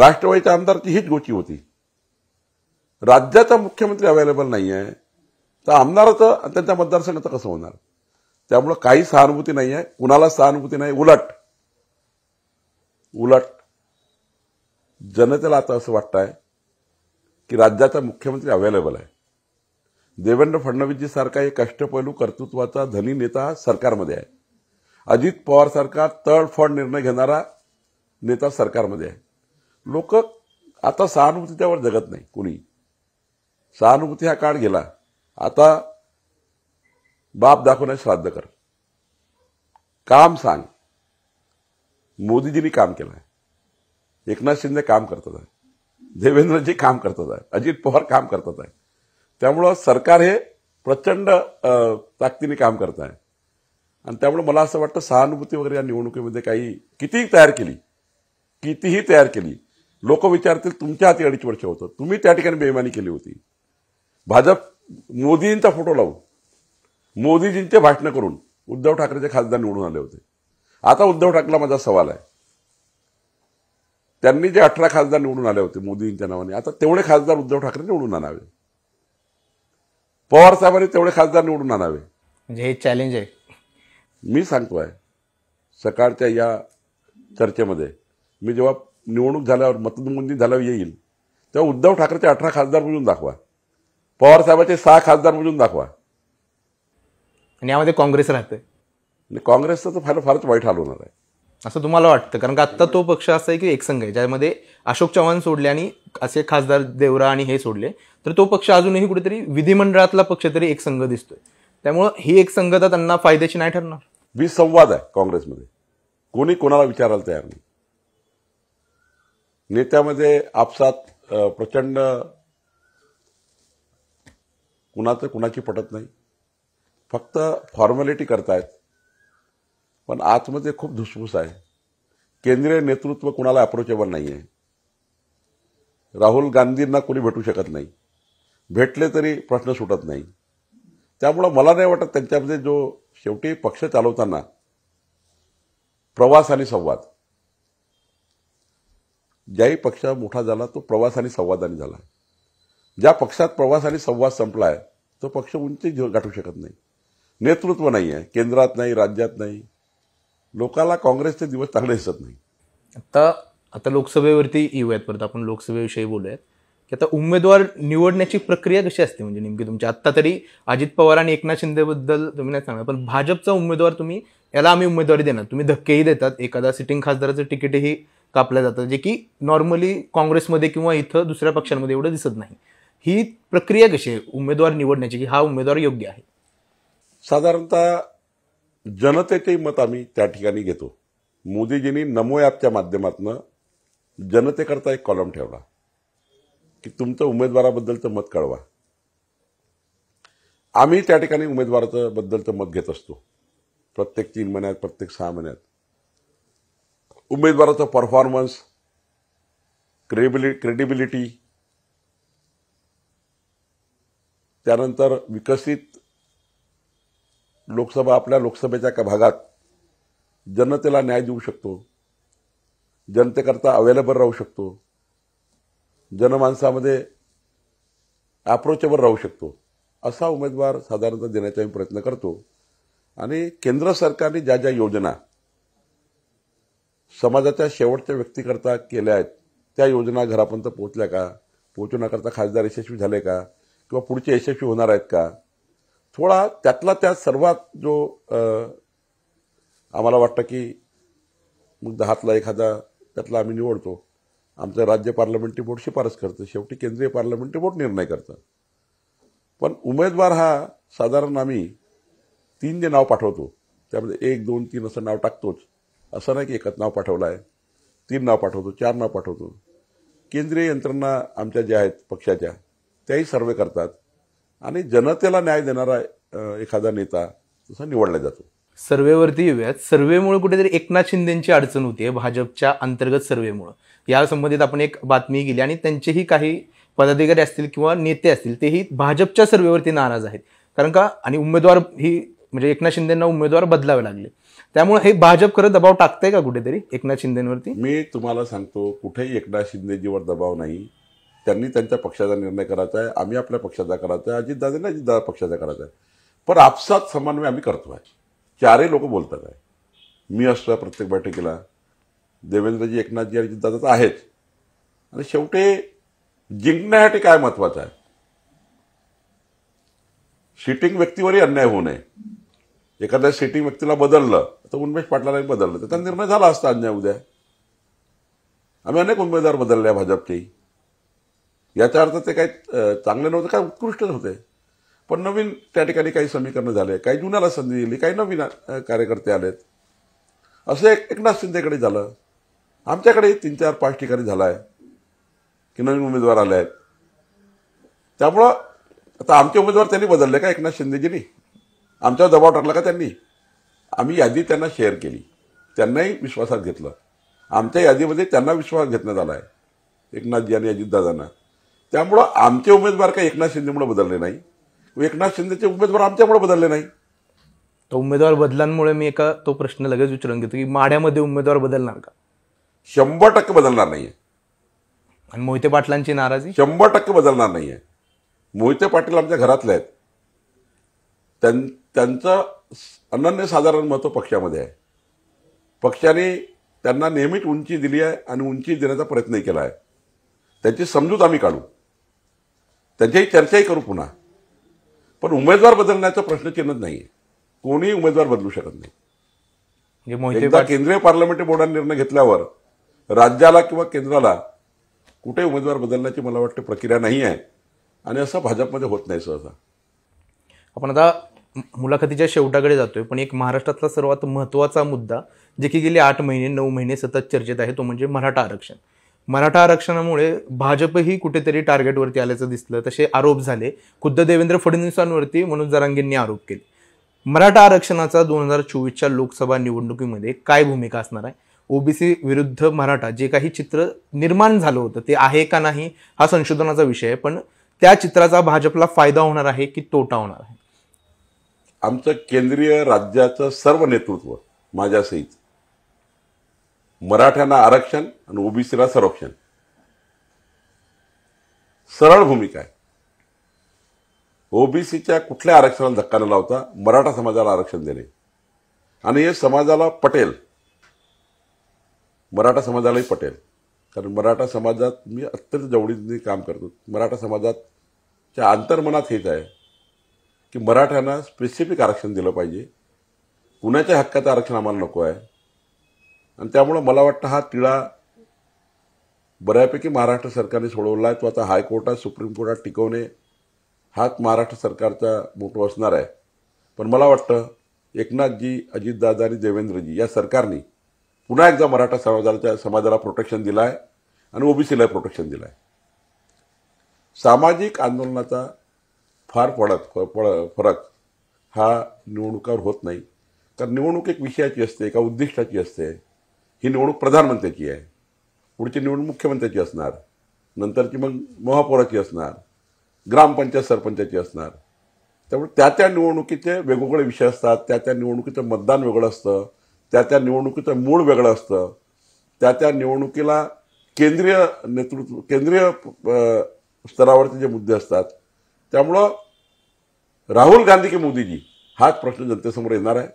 राष्ट्रवादीच्या आमदारची हीच गोची होती राज्याचा मुख्यमंत्री अवेलेबल नाही आहे तर आमदाराचं त्यांच्या मतदारसंघाचं कसं होणार त्यामुळं काही सहानुभूती नाही आहे कुणाला सहानुभूती नाही उलट उलट जनतेला आता असं वाटत आहे की राज्याचा मुख्यमंत्री अवेलेबल आहे देवेंद्र फडणवीसजी सारखा एक कष्टपैलू कर्तृत्वाचा धनी नेता सरकारमध्ये आहे अजित पवारसारखा तळफड निर्णय घेणारा नेता सरकारमध्ये आहे लोक आता सहानुभूती त्यावर जगत नाही कुणी सहानुभूती हा काळ गेला आता बाप दाखवण्यास श्राद्ध कर काम सांग मोदीजींनी काम केलं आहे एकनाथ शिंदे काम करतात आहे देवेंद्रजी काम करतात आहे अजित पवार काम करतात आहे त्यामुळं सरकार हे प्रचंड ताकदीने काम करत आहे आणि त्यामुळे मला असं वाटतं सहानुभूती वगैरे या निवडणुकीमध्ये काही कितीही तयार केली कितीही तयार केली लोक विचारतील तुमच्या हाती अडीच वर्ष होतं तुम्ही त्या ठिकाणी बेमानी केली होती भाजप मोदींचा फोटो लावून मोदीजींचे भाषणं करून उद्धव ठाकरेचे खासदार निवडून आले होते आता उद्धव ठाकरेला माझा सवाल आहे त्यांनी जे अठरा खासदार निवडून आले होते मोदींच्या नावाने आता तेवढे खासदार उद्धव ठाकरे निवडून आणावे पवार साहेबांनी तेवढे खासदार निवडून आणावे म्हणजे हे चॅलेंज आहे मी सांगतो आहे सकाळच्या या चर्चेमध्ये मी जेव्हा निवडणूक झाल्यावर मतमोजणी झाल्यावर येईल तेव्हा उद्धव ठाकरेचे अठरा खासदार मिळून दाखवा पवार साहेबांचे सहा खासदार म्हणून दाखवा आणि यामध्ये काँग्रेस राहते काँग्रेसचं तर फार फारच वाईट हाल होणार आहे असं तुम्हाला वाटतं कारण का आत्ता तो पक्ष असा आहे की संघ आहे ज्यामध्ये अशोक चव्हाण सोडले आणि असे खासदार देवरा आणि हे सोडले तर तो पक्ष अजूनही कुठेतरी विधिमंडळातला पक्ष तरी एक संघ दिसतोय त्यामुळं ही एक तर त्यांना फायद्याची नाही ठरणार विसंवाद आहे काँग्रेसमध्ये कोणी कोणाला विचारायला तयार नाही नेत्यामध्ये आपसात प्रचंड कुणाचं कुणाची पटत नाही फक्त फॉर्मॅलिटी करतायत पण आतमध्ये खूप धुसफूस आहे केंद्रीय नेतृत्व कुणाला अप्रोचेबल नाही आहे राहुल गांधींना कोणी भेटू शकत नाही भेटले तरी प्रश्न सुटत नाही त्यामुळं मला नाही वाटत त्यांच्यामध्ये जो शेवटी पक्ष चालवताना प्रवास आणि संवाद ज्याही पक्ष मोठा झाला तो प्रवास आणि संवादाने झाला ज्या पक्षात प्रवास आणि संवाद संपलाय तो पक्ष उंची गाठू शकत नाही नेतृत्व नाही आहे केंद्रात नाही राज्यात नाही लोकाला काँग्रेसचे दिवस चांगले दिसत नाही आता आता लोकसभेवरती येऊयात परत आपण लोकसभेविषयी बोलूयात की आता उमेदवार निवडण्याची प्रक्रिया कशी असते म्हणजे नेमकी तुमची आत्ता तरी अजित पवार आणि एकनाथ शिंदेबद्दल तुम्ही नाही सांगा पण भाजपचा उमेदवार तुम्ही याला आम्ही उमेदवारी देणार तुम्ही धक्केही देतात एखादा सिटिंग खासदाराचं तिकीटही कापल्या जातं जे की नॉर्मली काँग्रेसमध्ये किंवा इथं दुसऱ्या पक्षांमध्ये एवढं दिसत नाही ही प्रक्रिया कशी आहे उमेदवार निवडण्याची की हा उमेदवार योग्य आहे साधारणतः जनतेचे मत आम्ही त्या ठिकाणी घेतो मोदीजींनी नमो ॲपच्या माध्यमातून जनतेकरता एक कॉलम ठेवला की तुमचं उमेदवाराबद्दलचं मत कळवा आम्ही त्या ठिकाणी उमेदवाराचं बद्दलचं मत घेत असतो प्रत्येक तीन महिन्यात प्रत्येक सहा महिन्यात उमेदवाराचा परफॉर्मन्स क्रेबिलि क्रेडिबिलिटी त्यानंतर विकसित लोकसभा आपल्या लोकसभेच्या भागात जनतेला न्याय देऊ शकतो जनतेकरता अवेलेबल राहू शकतो जनमानसामध्ये अप्रोचेबल राहू शकतो असा उमेदवार साधारणतः देण्याचा मी प्रयत्न करतो आणि केंद्र सरकारने ज्या ज्या योजना समाजाच्या शेवटच्या व्यक्तीकरता केल्या आहेत त्या योजना घरापर्यंत पोहोचल्या का पोहोचवण्याकरता खासदार यशस्वी झाले का किंवा पुढचे यशस्वी होणार आहेत का थोडा त्यातला त्या सर्वात जो आम्हाला वाटतं की मग दहातला एखादा त्यातला आम्ही निवडतो आमचं राज्य पार्लमेंटरी बोर्ड शिफारस करतं शेवटी केंद्रीय पार्लमेंटरी बोर्ड निर्णय करतं पण उमेदवार हा साधारण आम्ही तीन जे नाव पाठवतो त्यामध्ये एक दोन तीन असं नाव टाकतोच असं नाही की एकच नाव पाठवलं आहे तीन नाव पाठवतो चार नाव पाठवतो केंद्रीय यंत्रणा आमच्या ज्या आहेत पक्षाच्या त्याही सर्वे करतात आणि जनतेला न्याय देणारा एखादा नेता तसा निवडला जातो सर्वेवरती येऊयात सर्वेमुळे कुठेतरी एकनाथ शिंदेची अडचण होती भाजपच्या अंतर्गत सर्वेमुळे या संबंधित आपण एक बातमी गेली आणि त्यांचेही काही पदाधिकारी असतील किंवा नेते असतील तेही भाजपच्या सर्वेवरती नाराज आहेत कारण का आणि उमेदवार ही म्हणजे एकनाथ शिंदेना उमेदवार बदलावे लागले त्यामुळे हे भाजप खरं दबाव टाकतंय का कुठेतरी एकनाथ शिंदेवरती मी तुम्हाला सांगतो कुठेही एकनाथ शिंदेजीवर दबाव नाही त्यांनी त्यांच्या पक्षाचा निर्णय करायचा आहे आम्ही आपल्या पक्षाचा करायचा आहे अजितदादांनी अजितदादा पक्षाचा करायचा आहे पण आपसात समन्वय आम्ही करतो आहे चारही लोक बोलतात आहे मी असतो प्रत्येक बैठकीला देवेंद्रजी एकनाथजी तर आहेच आणि शेवटी जिंकण्यासाठी काय महत्त्वाचं आहे सिटिंग व्यक्तीवरही अन्याय होऊ नये एखाद्या सिटिंग व्यक्तीला बदललं तर उन्मेश पाटलालाही बदललं त्याचा निर्णय झाला असता अन्याय उद्या आम्ही अनेक उमेदवार बदलले भाजपचे याचा अर्थ ते काही चांगले नव्हते काय उत्कृष्ट होते पण नवीन त्या ठिकाणी काही समीकरणं झाले काही जुन्याला संधी दिली काही नवीन कार्यकर्ते आलेत असं एक एकनाथ शिंदेकडे झालं आमच्याकडे तीन चार पाच ठिकाणी झाला आहे की नवीन उमेदवार आले आहेत त्यामुळं आता आमचे उमेदवार त्यांनी बदलले का एकनाथ शिंदेजींनी आमच्यावर दबाव टाकला का त्यांनी आम्ही यादी त्यांना शेअर केली त्यांनाही विश्वासात घेतलं आमच्या यादीमध्ये त्यांना विश्वास घेतण्यात आला आहे एकनाथजी आणि अजितदादांना त्यामुळं आमचे उमेदवार काही एकनाथ शिंदेमुळे बदलले नाही एकनाथ शिंदेचे उमेदवार आमच्यामुळे बदलले नाही तो उमेदवार बदलांमुळे मी एका तो प्रश्न लगेच विचारून घेतो की माढ्यामध्ये उमेदवार बदलणार का शंभर टक्के बदलणार नाही आणि मोहिते पाटलांची नाराजी शंभर टक्के बदलणार नाही आहे मोहिते पाटील आमच्या घरातले आहेत त्यां त्यांचं अनन्यसाधारण महत्त्व पक्षामध्ये आहे पक्षाने त्यांना नेहमीच उंची दिली आहे आणि उंची देण्याचा प्रयत्नही केला आहे त्याची समजूत आम्ही काढू त्यांच्याही चर्चाही करू पुन्हा पण उमेदवार बदलण्याचा प्रश्नचिन्हच नाही आहे कोणीही उमेदवार बदलू शकत नाही म्हणजे एकदा केंद्रीय पार्लमेंटरी बोर्डाने निर्णय घेतल्यावर राज्याला किंवा केंद्राला कुठे उमेदवार बदलण्याची मला वाटते प्रक्रिया नाही आहे आणि असं भाजपमध्ये होत नाही सहसा आपण आता मुलाखतीच्या शेवटाकडे जातोय पण एक महाराष्ट्रातला सर्वात महत्वाचा मुद्दा जे की गेले आठ महिने नऊ महिने सतत चर्चेत आहे तो म्हणजे मराठा आरक्षण मराठा आरक्षणामुळे भाजपही कुठेतरी टार्गेटवरती आल्याचं दिसलं तसे आरोप झाले खुद्द देवेंद्र फडणवीसांवरती मनोज जरांगींनी आरोप केले मराठा आरक्षणाचा दोन हजार चोवीसच्या लोकसभा निवडणुकीमध्ये काय भूमिका असणार आहे ओबीसी विरुद्ध मराठा जे काही चित्र निर्माण झालं होतं ते आहे का नाही हा संशोधनाचा विषय आहे पण त्या चित्राचा भाजपला फायदा होणार आहे की तोटा होणार आहे आमचं केंद्रीय राज्याचं सर्व नेतृत्व माझ्या सहित मराठ्यांना आरक्षण आणि ओबीसीला संरक्षण सरळ भूमिका आहे ओबीसीच्या कुठल्या आरक्षणाला धक्का न लावता मराठा समाजाला आरक्षण देणे आणि हे समाजाला पटेल मराठा समाजालाही पटेल कारण मराठा समाजात मी अत्यंत जवळीने काम करतो मराठा समाजातच्या अंतर्मनात हेच आहे की मराठ्यांना स्पेसिफिक आरक्षण दिलं पाहिजे कुणाच्या हक्काचं आरक्षण आम्हाला नको आहे आणि त्यामुळं मला वाटतं हा तिळा बऱ्यापैकी महाराष्ट्र सरकारने सोडवला आहे तो आता हायकोर्टात सुप्रीम कोर्टात टिकवणे हाच महाराष्ट्र सरकारचा मोठं असणार आहे पण मला वाटतं एकनाथजी अजितदादा आणि देवेंद्रजी या सरकारने पुन्हा एकदा मराठा समाजाच्या समाजाला प्रोटेक्शन दिलं आहे आणि ओबीसीला प्रोटेक्शन दिलं आहे सामाजिक आंदोलनाचा फार पडत फरक हा निवडणुकावर होत नाही कारण निवडणूक एक विषयाची असते एका उद्दिष्टाची असते ही निवडणूक प्रधानमंत्र्याची आहे पुढची निवडणूक मुख्यमंत्र्याची असणार नंतरची मग महापौराची असणार ग्रामपंचायत सरपंचाची असणार त्यामुळे त्या त्या निवडणुकीचे वेगवेगळे विषय असतात त्या त्या निवडणुकीचं मतदान वेगळं असतं त्या त्या निवडणुकीचं मूळ वेगळं असतं त्या त्या निवडणुकीला केंद्रीय नेतृत्व केंद्रीय स्तरावरचे जे मुद्दे असतात त्यामुळं राहुल गांधी की मोदीजी हाच प्रश्न जनतेसमोर येणार आहे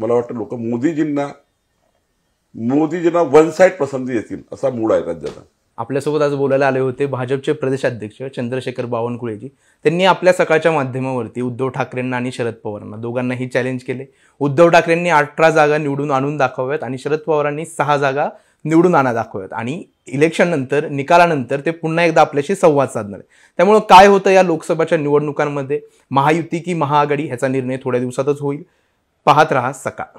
मला वाटतं लोक मोदीजींना मोदीजींना वन साईड पसंती येतील असा मूड आहे राज्याचा आपल्यासोबत आज बोलायला आले होते भाजपचे प्रदेशाध्यक्ष चंद्रशेखर बावनकुळेजी त्यांनी आपल्या सकाळच्या माध्यमावरती उद्धव ठाकरेंना आणि शरद पवारांना दोघांनाही चॅलेंज केले उद्धव ठाकरेंनी अठरा जागा निवडून आणून दाखवाव्यात आणि शरद पवारांनी सहा जागा निवडून आणा दाखवत आणि इलेक्शन नंतर निकालानंतर ते पुन्हा एकदा आपल्याशी संवाद साधणार आहे त्यामुळं काय होतं या लोकसभेच्या निवडणुकांमध्ये महायुती की महाआघाडी ह्याचा निर्णय थोड्या दिवसातच होईल पाहत रहा सकाळ